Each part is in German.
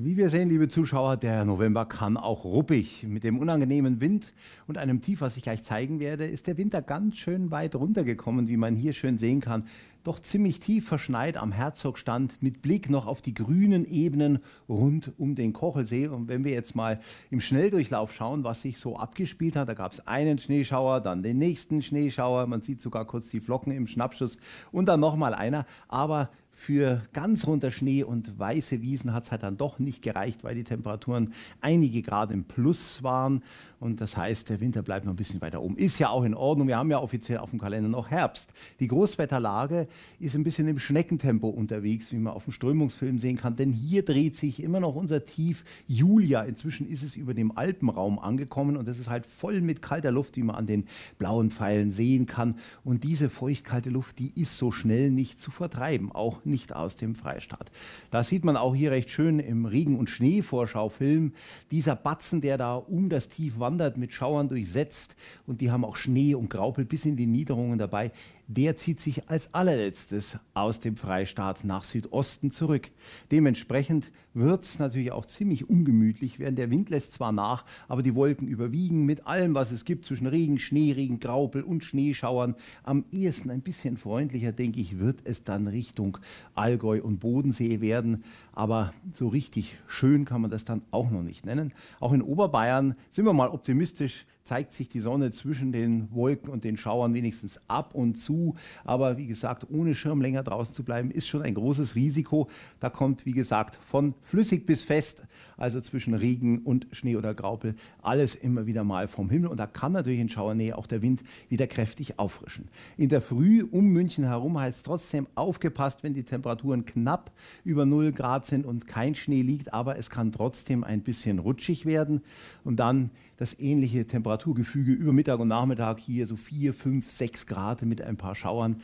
Wie wir sehen, liebe Zuschauer, der November kann auch ruppig. Mit dem unangenehmen Wind und einem Tief, was ich gleich zeigen werde, ist der Winter ganz schön weit runtergekommen, wie man hier schön sehen kann. Doch ziemlich tief verschneit am Herzogstand mit Blick noch auf die grünen Ebenen rund um den Kochelsee. Und wenn wir jetzt mal im Schnelldurchlauf schauen, was sich so abgespielt hat, da gab es einen Schneeschauer, dann den nächsten Schneeschauer. Man sieht sogar kurz die Flocken im Schnappschuss und dann nochmal einer. Aber für ganz runter Schnee und weiße Wiesen hat es halt dann doch nicht gereicht, weil die Temperaturen einige Grad im Plus waren. Und das heißt, der Winter bleibt noch ein bisschen weiter oben. Ist ja auch in Ordnung. Wir haben ja offiziell auf dem Kalender noch Herbst. Die Großwetterlage ist ein bisschen im Schneckentempo unterwegs, wie man auf dem Strömungsfilm sehen kann. Denn hier dreht sich immer noch unser Tief Julia. Inzwischen ist es über dem Alpenraum angekommen und das ist halt voll mit kalter Luft, wie man an den blauen Pfeilen sehen kann. Und diese feuchtkalte Luft, die ist so schnell nicht zu vertreiben. Auch nicht aus dem Freistaat. Das sieht man auch hier recht schön im Regen- und Schnee-Vorschaufilm. Dieser Batzen, der da um das Tief wandert, mit Schauern durchsetzt und die haben auch Schnee und Graupel bis in die Niederungen dabei der zieht sich als allerletztes aus dem Freistaat nach Südosten zurück. Dementsprechend wird es natürlich auch ziemlich ungemütlich werden. Der Wind lässt zwar nach, aber die Wolken überwiegen mit allem, was es gibt zwischen Regen, Schneeregen, Graupel und Schneeschauern. Am ehesten ein bisschen freundlicher, denke ich, wird es dann Richtung Allgäu und Bodensee werden. Aber so richtig schön kann man das dann auch noch nicht nennen. Auch in Oberbayern sind wir mal optimistisch zeigt sich die Sonne zwischen den Wolken und den Schauern wenigstens ab und zu. Aber wie gesagt, ohne Schirm länger draußen zu bleiben, ist schon ein großes Risiko. Da kommt, wie gesagt, von flüssig bis fest, also zwischen Regen und Schnee oder Graupel, alles immer wieder mal vom Himmel. Und da kann natürlich in Schauernähe auch der Wind wieder kräftig auffrischen. In der Früh um München herum heißt es trotzdem aufgepasst, wenn die Temperaturen knapp über 0 Grad sind und kein Schnee liegt. Aber es kann trotzdem ein bisschen rutschig werden. Und dann das ähnliche Temperatur Temperaturgefüge über Mittag und Nachmittag hier so 4, 5, 6 Grad mit ein paar Schauern.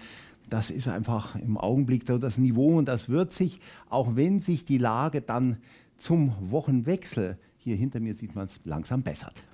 Das ist einfach im Augenblick das Niveau und das wird sich, auch wenn sich die Lage dann zum Wochenwechsel, hier hinter mir sieht man es, langsam bessert.